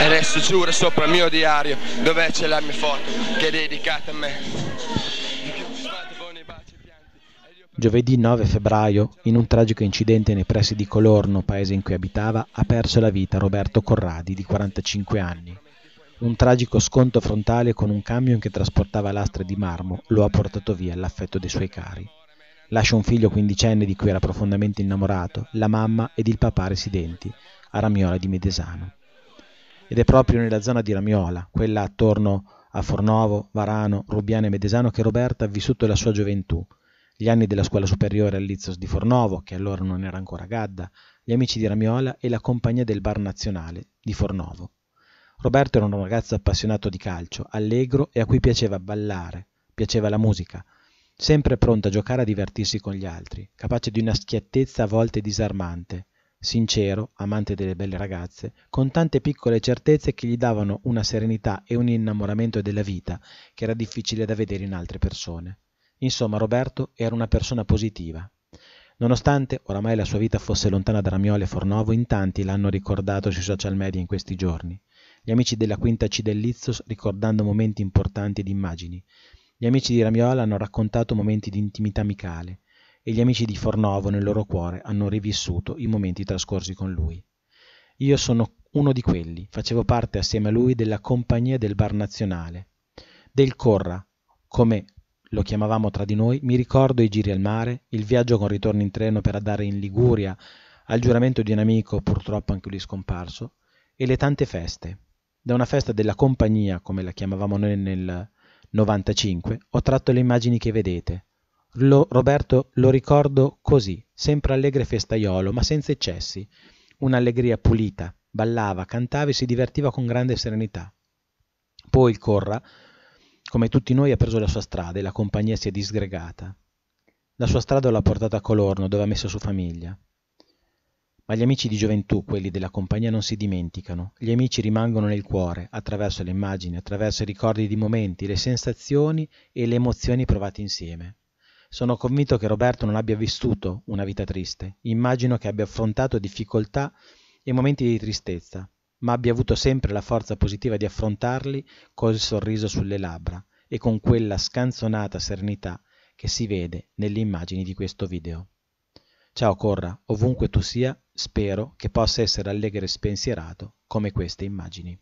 e adesso giuro sopra il mio diario dove c'è la mia foto che è dedicata a me. Giovedì 9 febbraio, in un tragico incidente nei pressi di Colorno, paese in cui abitava, ha perso la vita Roberto Corradi, di 45 anni. Un tragico sconto frontale con un camion che trasportava lastre di marmo lo ha portato via all'affetto dei suoi cari. Lascia un figlio quindicenne di cui era profondamente innamorato, la mamma ed il papà residenti a Ramiola di Medesano ed è proprio nella zona di Ramiola, quella attorno a Fornovo, Varano, Rubiano e Medesano che Roberta ha vissuto la sua gioventù, gli anni della scuola superiore all'Izzos di Fornovo, che allora non era ancora Gadda, gli amici di Ramiola e la compagnia del Bar Nazionale di Fornovo. Roberto era un ragazzo appassionato di calcio, allegro e a cui piaceva ballare, piaceva la musica, sempre pronto a giocare a divertirsi con gli altri, capace di una schiattezza a volte disarmante, sincero, amante delle belle ragazze, con tante piccole certezze che gli davano una serenità e un innamoramento della vita che era difficile da vedere in altre persone. Insomma, Roberto era una persona positiva. Nonostante oramai la sua vita fosse lontana da Ramiole e Fornovo, in tanti l'hanno ricordato sui social media in questi giorni. Gli amici della quinta C del Lizzo ricordando momenti importanti ed immagini. Gli amici di Ramiola hanno raccontato momenti di intimità amicale e gli amici di Fornovo nel loro cuore hanno rivissuto i momenti trascorsi con lui. Io sono uno di quelli, facevo parte assieme a lui della compagnia del bar nazionale, del Corra, come lo chiamavamo tra di noi, mi ricordo i giri al mare, il viaggio con ritorno in treno per andare in Liguria, al giuramento di un amico, purtroppo anche lui scomparso, e le tante feste. Da una festa della compagnia, come la chiamavamo noi nel 95, ho tratto le immagini che vedete, lo, Roberto lo ricordo così, sempre allegro e festaiolo, ma senza eccessi. Un'allegria pulita, ballava, cantava e si divertiva con grande serenità. Poi il Corra, come tutti noi, ha preso la sua strada e la compagnia si è disgregata. La sua strada l'ha portata a Colorno, dove ha messo su famiglia. Ma gli amici di gioventù, quelli della compagnia, non si dimenticano. Gli amici rimangono nel cuore, attraverso le immagini, attraverso i ricordi di momenti, le sensazioni e le emozioni provate insieme. Sono convinto che Roberto non abbia vissuto una vita triste, immagino che abbia affrontato difficoltà e momenti di tristezza, ma abbia avuto sempre la forza positiva di affrontarli col sorriso sulle labbra e con quella scanzonata serenità che si vede nelle immagini di questo video. Ciao Corra, ovunque tu sia, spero che possa essere allegro e spensierato come queste immagini.